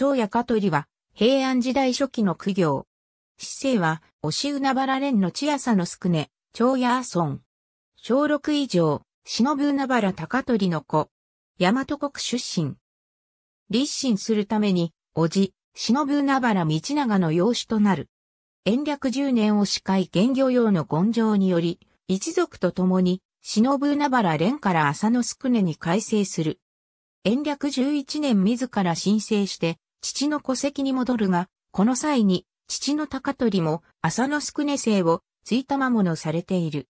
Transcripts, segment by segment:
長屋香取は、平安時代初期の苦行。市政は、押海原連の千朝の宿根、長屋阿村。小6以上、忍海原高取の子。大和国出身。立身するために、叔父、忍海原道長の養子となる。延暦十年を司会原業用の権性により、一族と共に、忍海原連から浅野宿根に改正する。延暦十一年自ら申請して、父の戸籍に戻るが、この際に、父の高取も、浅野宿根生を、ついたまものされている。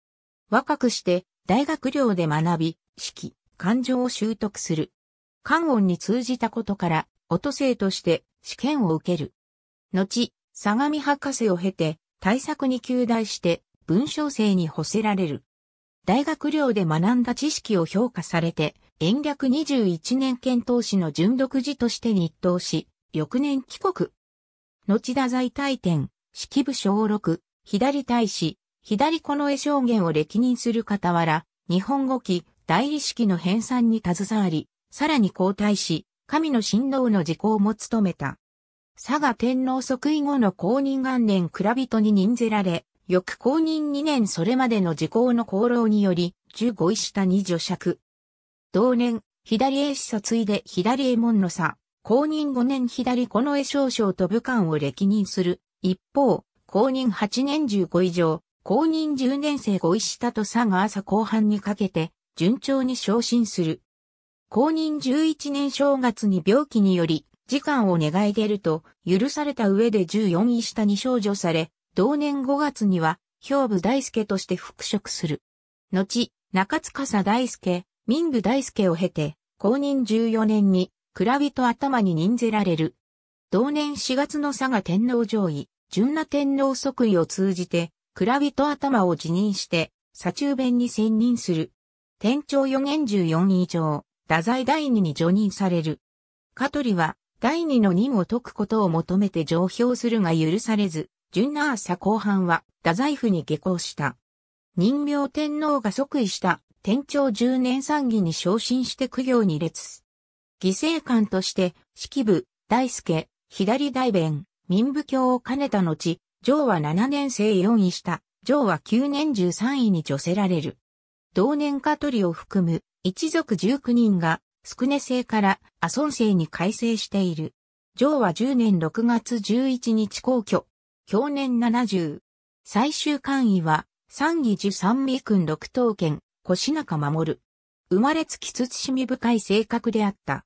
若くして、大学寮で学び、式、感情を習得する。官音に通じたことから、音生として試験を受ける。後、相模博士を経て、対策に求大して文章生に補せられる。大学寮で学んだ知識を評価されて、延暦21年検討士の純読寺として日当し、翌年帰国。後田在大典、式部小六、左大使、左この絵証を歴任する傍ら、日本語記、代理式の編纂に携わり、さらに皇太子、神の神道の事項も務めた。佐賀天皇即位後の公認元年蔵人に任ぜられ、翌公認2年それまでの時効の功労により、十五位下に助釈。同年、左衛子卒いで左衛門の差、公認5年左近衛少将と武官を歴任する。一方、公認8年15以上、公認10年生5位下と佐賀朝後半にかけて、順調に昇進する。公認11年正月に病気により、時間を願い出ると、許された上で14位下に少女され、同年5月には、兵部大輔として復職する。後、中佐大輔、民部大輔を経て、公認14年に、蔵人頭に任ぜられる。同年4月の佐賀天皇上位、純那天皇即位を通じて、蔵人頭を辞任して、左中弁に専任する。天長4年14以上、太宰第二に除任される。香取は、第二の任を解くことを求めて上表するが許されず、純那朝後半は、太宰府に下校した。任命天皇が即位した、天長10年参議に昇進して苦行に列。犠牲官として、式部、大輔、左大弁、民部教を兼ねた後、上は7年生4位した、上は9年13位に除せられる。同年香取を含む一族19人が、宿根制から阿ン制に改正している。上は10年6月11日公挙。去年70。最終官位は、三義寿三味君六等県、腰中守。る。生まれつき慎み深い性格であった。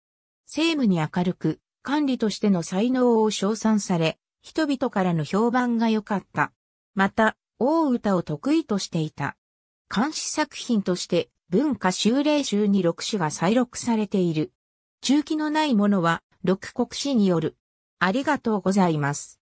政務に明るく、管理としての才能を称賛され、人々からの評判が良かった。また、大歌を得意としていた。監視作品として文化修例集に6詩が再録されている。中期のないものは、六国史による。ありがとうございます。